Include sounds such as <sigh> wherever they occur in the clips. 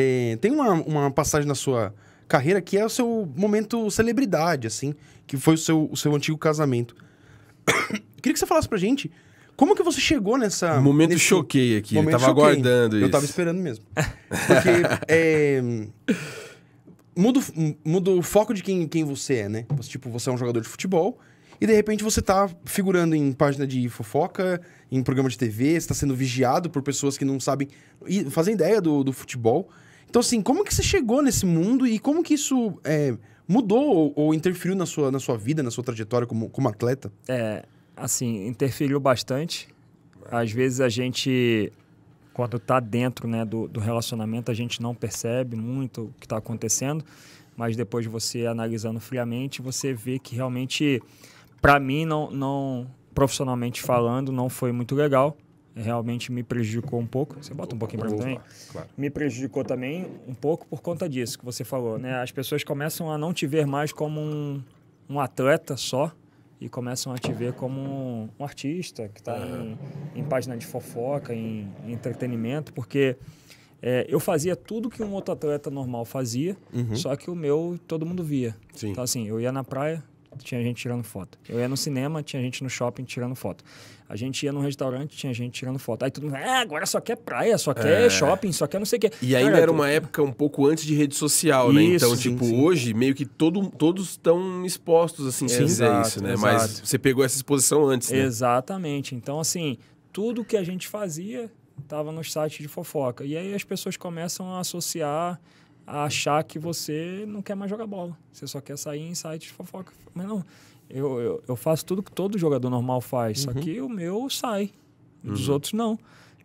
É, tem uma, uma passagem na sua carreira que é o seu momento celebridade, assim, que foi o seu, o seu antigo casamento. <coughs> Queria que você falasse pra gente como que você chegou nessa. Momento nesse... choquei aqui. Momento eu tava choquei. aguardando eu isso. Eu tava esperando mesmo. <laughs> Porque. é... Muda, muda o foco de quem, quem você é, né? Tipo, você é um jogador de futebol e de repente você tá figurando em página de fofoca, em programa de TV, você tá sendo vigiado por pessoas que não sabem. fazem ideia do, do futebol. Então, assim, como que você chegou nesse mundo e como que isso é, mudou ou, ou, interferiu na sua, na sua vida, na sua trajetória como, como atleta? É, assim, interferiu bastante. Às vezes a gente, quando está dentro né, do, do relacionamento, a gente não percebe muito o que está acontecendo, mas depois você analisando friamente, você vê que realmente, para mim, não, não profissionalmente falando, não foi muito legal realmente me prejudicou um pouco. Você bota um pouquinho para mim também? Claro. Me prejudicou também um pouco por conta disso que você falou, né? As pessoas começam a não te ver mais como um, um atleta só e começam a te ver como um artista que está uhum. em, em, página de fofoca, em, em entretenimento, porque é, eu fazia tudo que um outro atleta normal fazia, uhum. só que o meu todo mundo via. Sim. Então, assim, eu ia na praia, tinha gente tirando foto. Eu ia no cinema, tinha gente no shopping tirando foto. A gente ia num restaurante, tinha gente tirando foto. Aí tudo é, agora só quer praia, só quer é. shopping, só quer não sei o quê. E ainda Cara, era uma época um pouco antes de rede social, né? então, sim, tipo, sim. hoje meio que todo, todos estão expostos, assim, sim. se exato, isso, né? Exato. Mas você pegou essa exposição antes, né? Exatamente. Então, assim, tudo que a gente fazia estava no site de fofoca. E aí as pessoas começam a associar a achar que você não quer mais jogar bola. Você só quer sair em sites de fofoca. Mas não, eu, eu, eu, faço tudo que todo jogador normal faz, uhum. só que o meu sai, uhum. os outros não.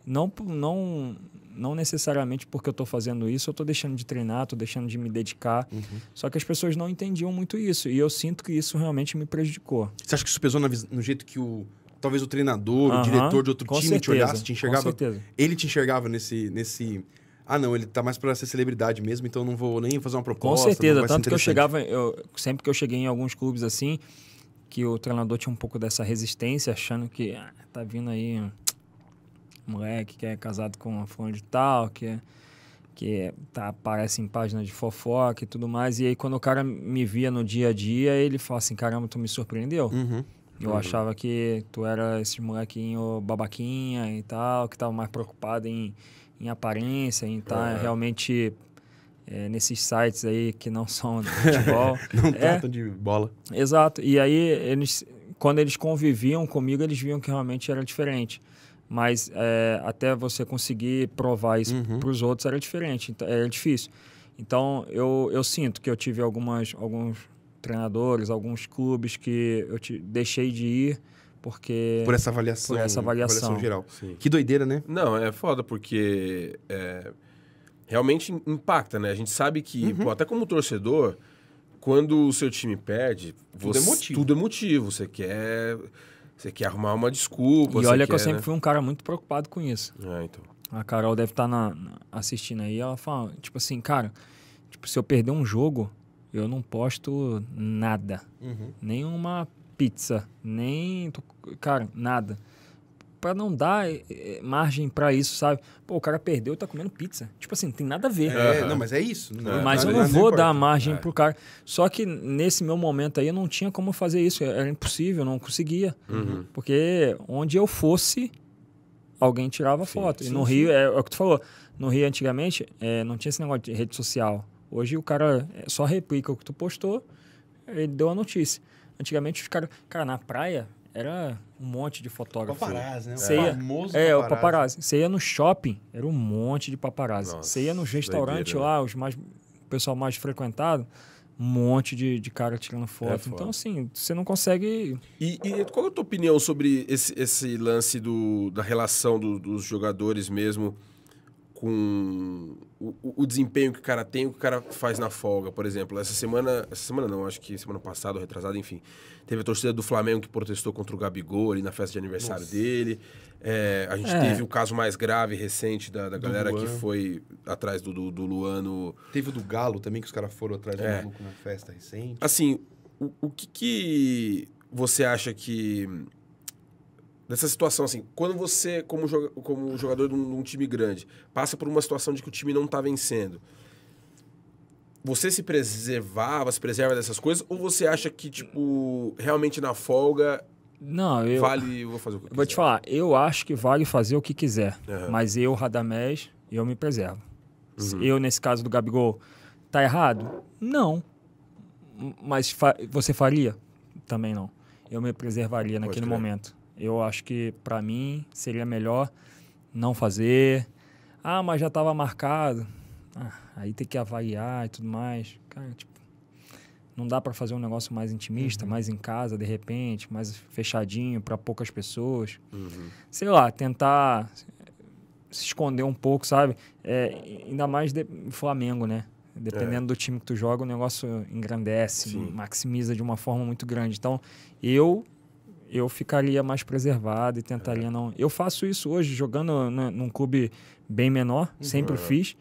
Não, não, não necessariamente porque eu estou fazendo isso, eu estou deixando de treinar, estou deixando de me dedicar. Uhum. Só que as pessoas não entendiam muito isso. E eu sinto que isso realmente me prejudicou. Você acha que isso pesou no jeito que o, talvez o treinador, uhum, o diretor de outro time certeza, te olhasse, te enxergava. Ele te enxergava nesse, nesse ah, não, ele tá mais para ser celebridade mesmo, então não vou nem fazer uma proposta. Com certeza, tanto que eu chegava, eu, sempre que eu cheguei em alguns clubes assim, que o treinador tinha um pouco dessa resistência, achando que ah, tá vindo aí um moleque que é casado com uma fã de tal, que é, que é, tá, aparece em página de fofoca e tudo mais. E aí, quando o cara me via no dia a dia, ele fala assim: caramba, tu me surpreendeu. Uhum. Eu uhum. achava que tu era esse molequinho babaquinha e tal, que tava mais preocupado em em aparência, em estar tá é. realmente é, nesses sites aí que não são de <laughs> futebol. não é. tratam de bola. Exato. E aí, eles, quando eles conviviam comigo, eles viam que realmente era diferente. Mas é, até você conseguir provar isso uhum. para os outros era diferente, então, era difícil. Então, eu, eu sinto que eu tive algumas, alguns treinadores, alguns clubes que eu te, deixei de ir porque... Por essa avaliação. Por essa avaliação. avaliação geral. Sim. Que doideira, né? Não, é foda porque é, realmente impacta, né? A gente sabe que, uhum. pô, até como torcedor, quando o seu time perde, tudo, é você, é, motivo. tudo é motivo. Você quer... Você quer arrumar uma desculpa. E olha quer, que eu sempre né? fui um cara muito preocupado com isso. É, então. A Carol deve estar tá na, assistindo aí. Ela fala, tipo assim, cara, tipo, se eu perder um jogo, eu não posto nada. Uhum. Nenhuma pizza, nem, cara, nada. Para não dar eh, eh, margem para isso, sabe? Pô, o cara perdeu, tá comendo pizza. Tipo assim, não tem nada a ver. É, uhum. não, mas é isso. Não, é mas eu não vou dar margem é. pro cara. Só que nesse meu momento aí eu não tinha como fazer isso, era impossível, não conseguia. Uhum. Porque onde eu fosse, alguém tirava sim, foto. Sim, e no Rio, é, é, o que tu falou, no Rio antigamente é, não tinha esse negócio de rede social. Hoje o cara é, só replica o que tu postou, ele deu a notícia. Antigamente os caras. Cara, na praia era um monte de fotógrafo. Paparazzi, né? O Ia, famoso é, paparazzi. o paparazzi. Você ia no shopping, era um monte de paparazzi. você ia nos restaurantes né? lá, os mais, o pessoal mais frequentado, um monte de, de cara tirando foto. É então, assim, você não consegue. E, e, qual é a tua opinião sobre esse, esse lance do, da relação do, dos jogadores mesmo? com o, o, desempenho que o cara tem, o que o cara faz na folga, por exemplo. Essa semana, essa semana não, acho que semana passada, retrasada, enfim, teve a torcida do Flamengo que protestou contra o Gabigol ali na festa de aniversário Nossa. dele. É, a gente é. teve o um caso mais grave recente da, da galera que foi atrás do, do, do, Luano. Teve o do Galo também, que os caras foram atrás do é. maluco na festa recente. Assim, o, o que, que você acha que dessa situação, assim, quando você, como, joga, como jogador de um, de um, time grande, passa por uma situação de que o time não está vencendo, você se preservava, se preserva dessas coisas, ou você acha que, tipo, realmente na folga. Não, eu. Vale, vou fazer o que eu Vou te falar, eu acho que vale fazer o que quiser. Uhum. Mas eu, Radamés, eu me preservo. Uhum. Eu, nesse caso do Gabigol, tá errado? Não. Mas fa você faria? Também não. Eu me preservaria naquele momento. Eu acho que para mim seria melhor não fazer. Ah, mas já estava marcado. Ah, aí tem que avaliar e tudo mais. Cara, tipo, não dá para fazer um negócio mais intimista, uhum. mais em casa, de repente, mais fechadinho para poucas pessoas. Uhum. Sei lá, tentar se esconder um pouco, sabe? É, ainda mais de Flamengo, né? Dependendo é. do time que tu joga, o negócio engrandece, Sim. maximiza de uma forma muito grande. Então, eu eu ficaria mais preservado e tentaria é. não. Eu faço isso hoje, jogando né, num clube bem menor, uhum. sempre é. fiz.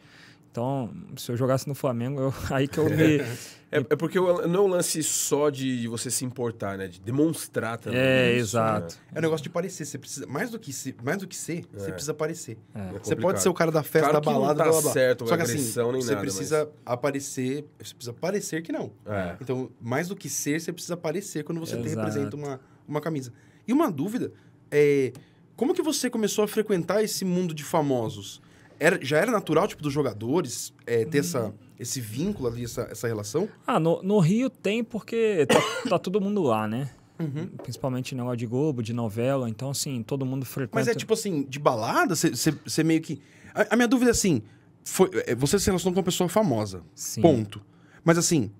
Então, se eu jogasse no Flamengo, eu, <laughs> aí que eu me. <laughs> É, é porque não é um lance só de, de, você se importar, né? De demonstrar também. É, né? isso, exato. Né? É um negócio de parecer. Você precisa, mais do que ser, mais do que ser é. você precisa parecer. É. é você pode ser o cara da festa, claro da balada, tá blá, blá, certo, blá. Só que assim, você nada, precisa mas... aparecer. Você precisa parecer que não. É. Então, mais do que ser, você precisa parecer quando você tem, representa uma uma camisa. E uma dúvida, é, como que você começou a frequentar esse mundo de famosos? Era, já era natural, tipo, dos jogadores é, ter hum. essa, uhum. esse vínculo ali, essa, essa relação? Ah, no, no Rio tem porque tá, tá todo mundo lá, né? Uhum. Principalmente negócio de Globo, de novela. Então, assim, todo mundo frequenta. Mas é tipo assim, de balada? Você meio que. A, a, minha dúvida é assim: foi, é, você se relacionou com uma pessoa famosa. Sim. Ponto. Mas assim,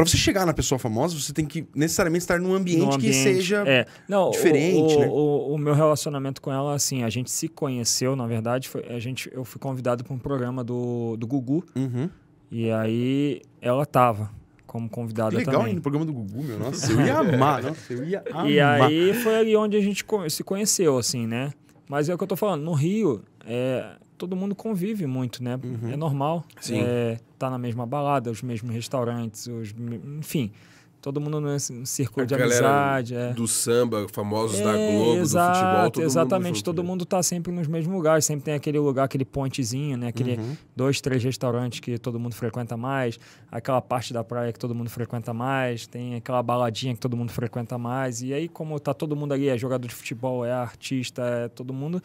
para você chegar na pessoa famosa, você tem que necessariamente estar num ambiente, ambiente que seja é. Não, diferente. Né? O, né? o, o, meu relacionamento com ela, assim, a gente se conheceu, na verdade, foi, a gente, eu fui convidado para um programa do, do Gugu. Uhum. E aí ela tava como convidada que legal, também. Legal, no programa do Gugu, meu. Nossa, eu ia amar. <laughs> Nossa, eu ia amar. E aí foi ali onde a gente se conheceu, assim, né? Mas é o que eu tô falando, no Rio, é, todo mundo convive muito, né? Uhum. É normal. Sim. É, tá na mesma balada, os mesmos restaurantes, os, enfim. Todo mundo no círculo a de amizade. É. Do samba, famosos é, da Globo, exato, do futebol. Todo exatamente, mundo todo né? mundo tá sempre nos mesmos lugares. Sempre tem aquele lugar, aquele pontezinho, né? Aquele uhum. dois, três restaurantes que todo mundo frequenta mais. Aquela parte da praia que todo mundo frequenta mais. Tem aquela baladinha que todo mundo frequenta mais. E aí, como tá todo mundo ali, é jogador de futebol, é artista, é todo mundo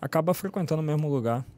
acaba frequentando o mesmo lugar.